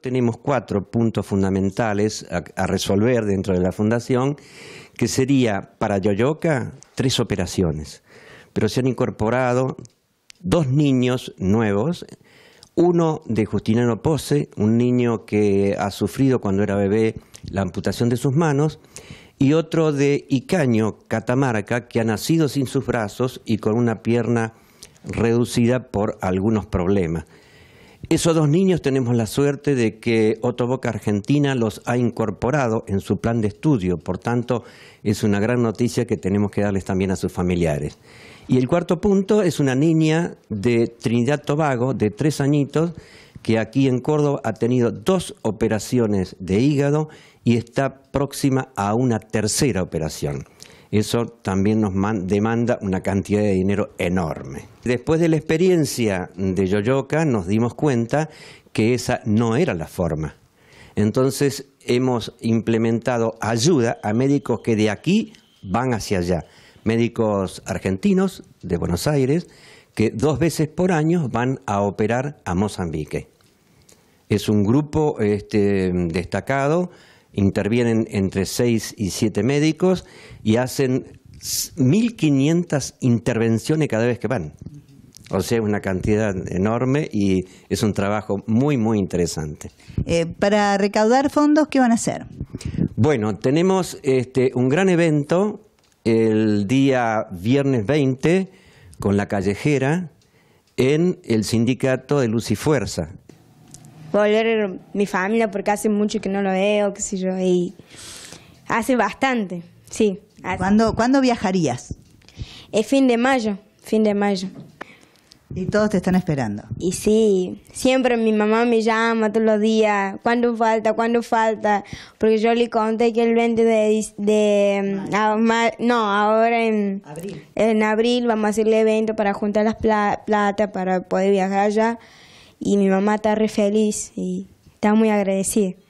Tenemos cuatro puntos fundamentales a, resolver dentro de la fundación, que sería para Yoyoca tres operaciones, pero se han incorporado dos niños nuevos, uno de Justiniano Pose, un niño que ha sufrido cuando era bebé la amputación de sus manos, y otro de Icaño, Catamarca, que ha nacido sin sus brazos y con una pierna reducida por algunos problemas. Esos dos niños tenemos la suerte de que Otoboca Argentina los ha incorporado en su plan de estudio, por tanto es una gran noticia que tenemos que darles también a sus familiares. Y el cuarto punto es una niña de Trinidad Tobago, de tres añitos, que aquí en Córdoba ha tenido dos operaciones de hígado y está próxima a una tercera operación eso también nos demanda una cantidad de dinero enorme. Después de la experiencia de Yoyoka nos dimos cuenta que esa no era la forma. Entonces hemos implementado ayuda a médicos que de aquí van hacia allá. Médicos argentinos de Buenos Aires que dos veces por año van a operar a Mozambique. Es un grupo este, destacado intervienen entre seis y siete médicos y hacen 1.500 intervenciones cada vez que van. O sea, una cantidad enorme y es un trabajo muy, muy interesante. Eh, para recaudar fondos, ¿qué van a hacer? Bueno, tenemos este, un gran evento el día viernes 20 con la callejera en el sindicato de Luz y Fuerza volver mi familia porque hace mucho que no lo veo, qué sé yo, y hace bastante, sí. ¿Cuándo, viajarías? Es fin de mayo, fin de mayo. Y todos te están esperando. Y sí, siempre mi mamá me llama todos los días, ¿cuándo falta? ¿Cuándo falta? Porque yo le conté que el 20 de... de ah, no, ahora en abril. en abril vamos a hacer el evento para juntar las plata para poder viajar allá y mi mamá está re feliz y está muy agradecida.